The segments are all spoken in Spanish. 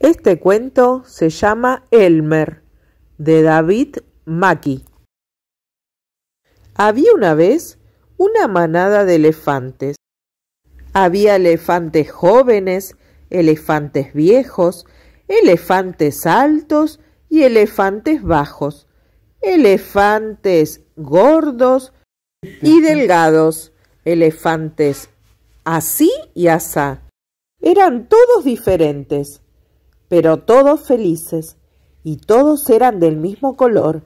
Este cuento se llama Elmer, de David Mackey. Había una vez una manada de elefantes. Había elefantes jóvenes, elefantes viejos, elefantes altos y elefantes bajos, elefantes gordos y delgados, elefantes así y asá. Eran todos diferentes pero todos felices, y todos eran del mismo color,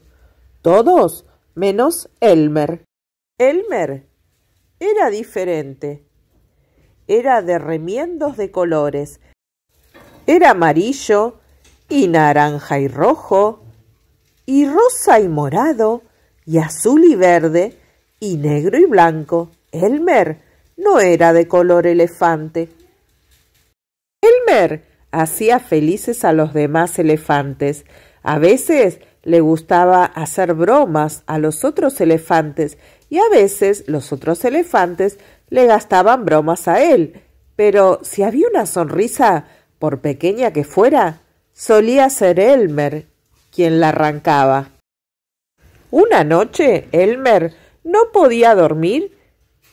todos menos Elmer. Elmer era diferente. Era de remiendos de colores. Era amarillo y naranja y rojo y rosa y morado y azul y verde y negro y blanco. Elmer no era de color elefante. Elmer hacía felices a los demás elefantes. A veces le gustaba hacer bromas a los otros elefantes y a veces los otros elefantes le gastaban bromas a él. Pero si había una sonrisa, por pequeña que fuera, solía ser Elmer quien la arrancaba. Una noche Elmer no podía dormir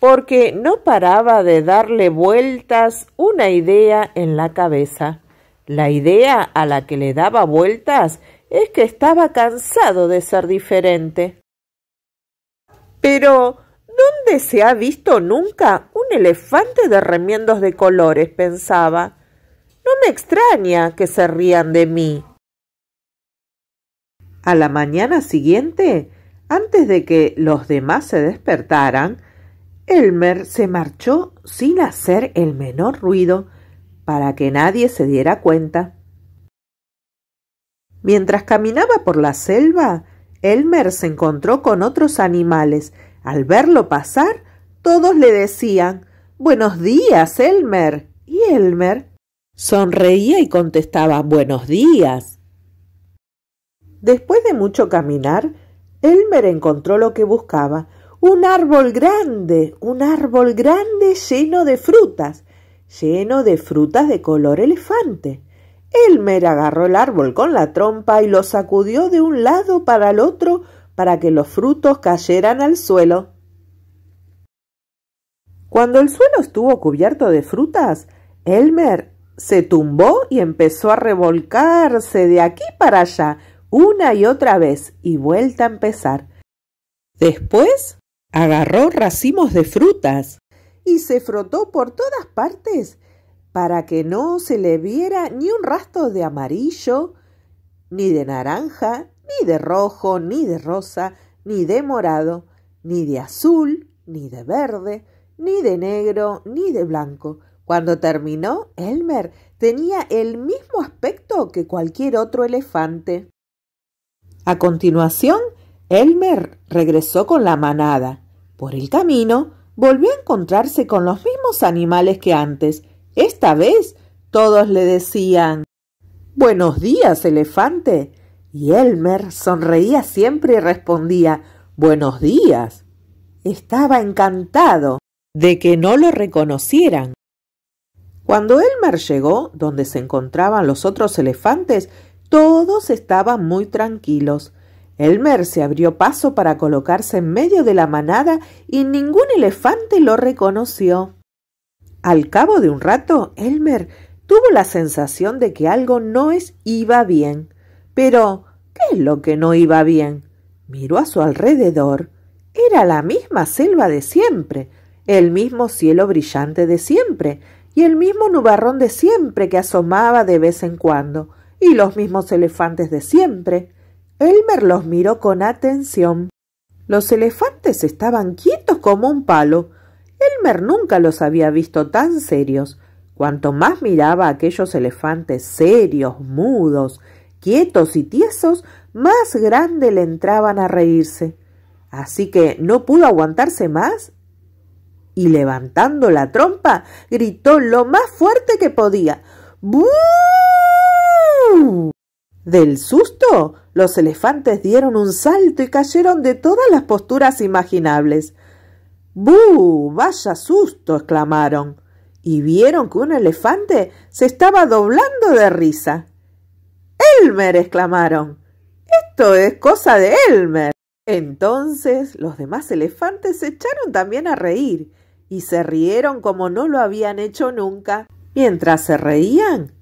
porque no paraba de darle vueltas una idea en la cabeza. La idea a la que le daba vueltas es que estaba cansado de ser diferente. Pero, ¿dónde se ha visto nunca un elefante de remiendos de colores? pensaba. No me extraña que se rían de mí. A la mañana siguiente, antes de que los demás se despertaran, Elmer se marchó sin hacer el menor ruido para que nadie se diera cuenta. Mientras caminaba por la selva, Elmer se encontró con otros animales. Al verlo pasar, todos le decían Buenos días, Elmer. Y Elmer sonreía y contestaba Buenos días. Después de mucho caminar, Elmer encontró lo que buscaba, un árbol grande, un árbol grande lleno de frutas lleno de frutas de color elefante. Elmer agarró el árbol con la trompa y lo sacudió de un lado para el otro para que los frutos cayeran al suelo. Cuando el suelo estuvo cubierto de frutas, Elmer se tumbó y empezó a revolcarse de aquí para allá, una y otra vez, y vuelta a empezar. Después agarró racimos de frutas y se frotó por todas partes para que no se le viera ni un rastro de amarillo, ni de naranja, ni de rojo, ni de rosa, ni de morado, ni de azul, ni de verde, ni de negro, ni de blanco. Cuando terminó, Elmer tenía el mismo aspecto que cualquier otro elefante. A continuación, Elmer regresó con la manada. Por el camino, volvió a encontrarse con los mismos animales que antes. Esta vez todos le decían Buenos días, elefante. Y Elmer sonreía siempre y respondía Buenos días. Estaba encantado de que no lo reconocieran. Cuando Elmer llegó, donde se encontraban los otros elefantes, todos estaban muy tranquilos. Elmer se abrió paso para colocarse en medio de la manada y ningún elefante lo reconoció. Al cabo de un rato, Elmer tuvo la sensación de que algo no es iba bien. Pero, ¿qué es lo que no iba bien? Miró a su alrededor. Era la misma selva de siempre, el mismo cielo brillante de siempre, y el mismo nubarrón de siempre que asomaba de vez en cuando, y los mismos elefantes de siempre. Elmer los miró con atención. Los elefantes estaban quietos como un palo. Elmer nunca los había visto tan serios. Cuanto más miraba a aquellos elefantes serios, mudos, quietos y tiesos, más grande le entraban a reírse. Así que no pudo aguantarse más y levantando la trompa gritó lo más fuerte que podía. Del susto, los elefantes dieron un salto y cayeron de todas las posturas imaginables. ¡Bu! ¡Vaya susto! exclamaron. Y vieron que un elefante se estaba doblando de risa. ¡Elmer! exclamaron. Esto es cosa de Elmer. Entonces los demás elefantes se echaron también a reír y se rieron como no lo habían hecho nunca. Mientras se reían,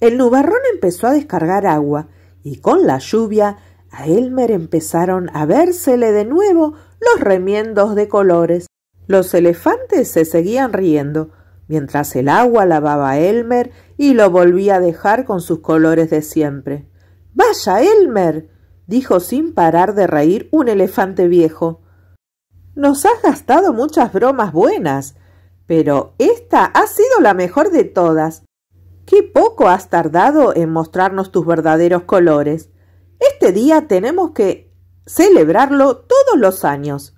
el nubarrón empezó a descargar agua, y con la lluvia a Elmer empezaron a vérsele de nuevo los remiendos de colores. Los elefantes se seguían riendo, mientras el agua lavaba a Elmer y lo volvía a dejar con sus colores de siempre. Vaya, Elmer. dijo sin parar de reír un elefante viejo. Nos has gastado muchas bromas buenas, pero esta ha sido la mejor de todas. Qué poco has tardado en mostrarnos tus verdaderos colores. Este día tenemos que celebrarlo todos los años,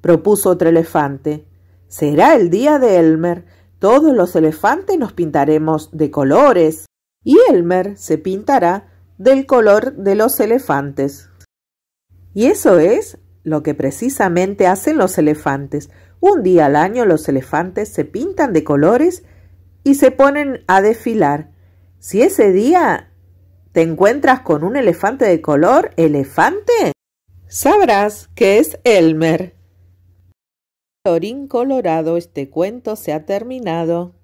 propuso otro elefante. Será el día de Elmer. Todos los elefantes nos pintaremos de colores. Y Elmer se pintará del color de los elefantes. Y eso es lo que precisamente hacen los elefantes. Un día al año los elefantes se pintan de colores y se ponen a desfilar. Si ese día te encuentras con un elefante de color elefante, sabrás que es Elmer. Colorado, este cuento se ha terminado.